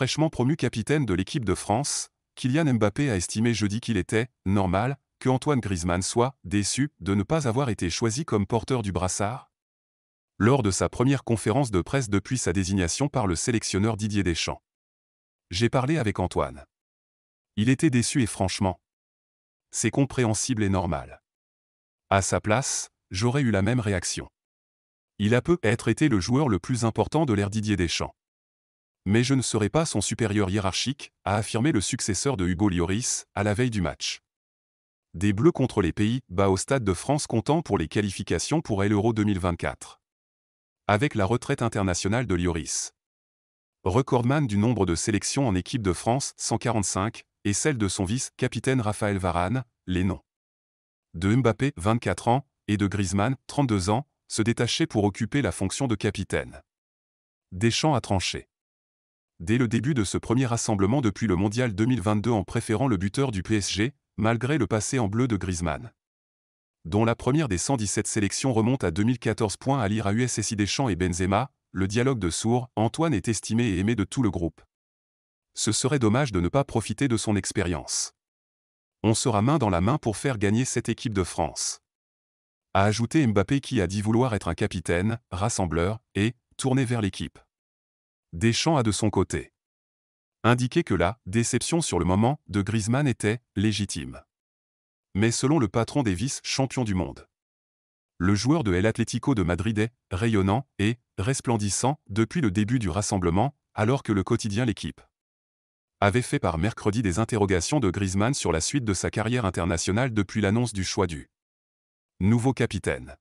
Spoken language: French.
fraîchement promu capitaine de l'équipe de France, Kylian Mbappé a estimé jeudi qu'il était normal que Antoine Griezmann soit déçu de ne pas avoir été choisi comme porteur du brassard. Lors de sa première conférence de presse depuis sa désignation par le sélectionneur Didier Deschamps, j'ai parlé avec Antoine. Il était déçu et franchement, c'est compréhensible et normal. À sa place, j'aurais eu la même réaction. Il a peut-être été le joueur le plus important de l'ère Didier Deschamps. Mais je ne serai pas son supérieur hiérarchique, a affirmé le successeur de Hugo Lloris, à la veille du match. Des Bleus contre les Pays-Bas au Stade de France comptant pour les qualifications pour l'Euro 2024. Avec la retraite internationale de Lloris. Recordman du nombre de sélections en équipe de France, 145, et celle de son vice-capitaine Raphaël Varane, les noms. De Mbappé, 24 ans, et de Griezmann, 32 ans, se détachaient pour occuper la fonction de capitaine. Deschamps à trancher dès le début de ce premier rassemblement depuis le Mondial 2022 en préférant le buteur du PSG, malgré le passé en bleu de Griezmann. Dont la première des 117 sélections remonte à 2014 points à lire à USSI Deschamps et Benzema, le dialogue de sourds, Antoine est estimé et aimé de tout le groupe. Ce serait dommage de ne pas profiter de son expérience. On sera main dans la main pour faire gagner cette équipe de France. A ajouté Mbappé qui a dit vouloir être un capitaine, rassembleur, et tourné vers l'équipe. Deschamps a de son côté indiqué que la déception sur le moment de Griezmann était légitime. Mais selon le patron des vice-champions du monde, le joueur de El Atlético de Madrid est rayonnant et resplendissant depuis le début du rassemblement, alors que le quotidien L'équipe avait fait par mercredi des interrogations de Griezmann sur la suite de sa carrière internationale depuis l'annonce du choix du nouveau capitaine.